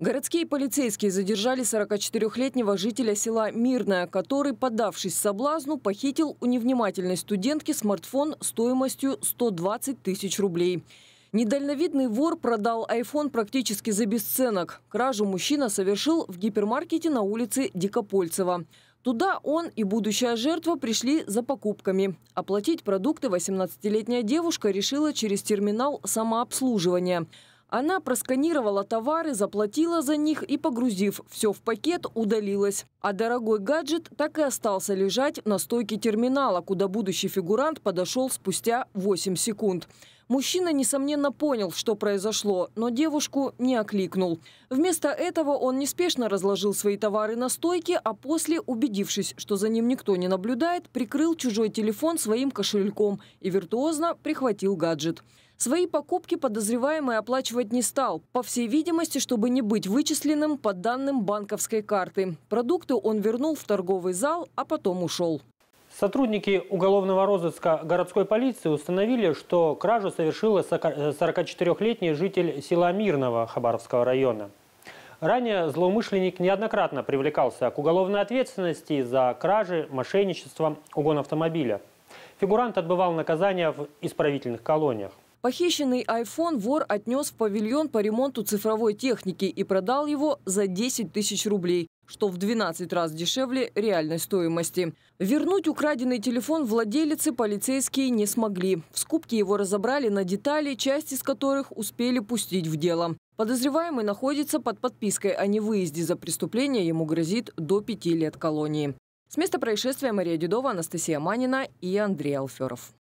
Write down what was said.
Городские полицейские задержали 44-летнего жителя села Мирное, который, поддавшись соблазну, похитил у невнимательной студентки смартфон стоимостью 120 тысяч рублей. Недальновидный вор продал iPhone практически за бесценок. Кражу мужчина совершил в гипермаркете на улице Дикопольцева. Туда он и будущая жертва пришли за покупками. Оплатить продукты 18-летняя девушка решила через терминал самообслуживания – она просканировала товары, заплатила за них и, погрузив все в пакет, удалилась. А дорогой гаджет так и остался лежать на стойке терминала, куда будущий фигурант подошел спустя 8 секунд. Мужчина, несомненно, понял, что произошло, но девушку не окликнул. Вместо этого он неспешно разложил свои товары на стойке, а после, убедившись, что за ним никто не наблюдает, прикрыл чужой телефон своим кошельком и виртуозно прихватил гаджет. Свои покупки подозреваемый оплачивать не стал, по всей видимости, чтобы не быть вычисленным по данным банковской карты. Продукты он вернул в торговый зал, а потом ушел. Сотрудники уголовного розыска городской полиции установили, что кражу совершила 44-летний э, житель села Мирного Хабаровского района. Ранее злоумышленник неоднократно привлекался к уголовной ответственности за кражи, мошенничество, угон автомобиля. Фигурант отбывал наказание в исправительных колониях. Похищенный iPhone вор отнес в павильон по ремонту цифровой техники и продал его за 10 тысяч рублей что в 12 раз дешевле реальной стоимости. Вернуть украденный телефон владелицы полицейские не смогли. В скупке его разобрали на детали, часть из которых успели пустить в дело. Подозреваемый находится под подпиской о невыезде за преступление. Ему грозит до пяти лет колонии. С места происшествия Мария Дедова, Анастасия Манина и Андрей Алферов.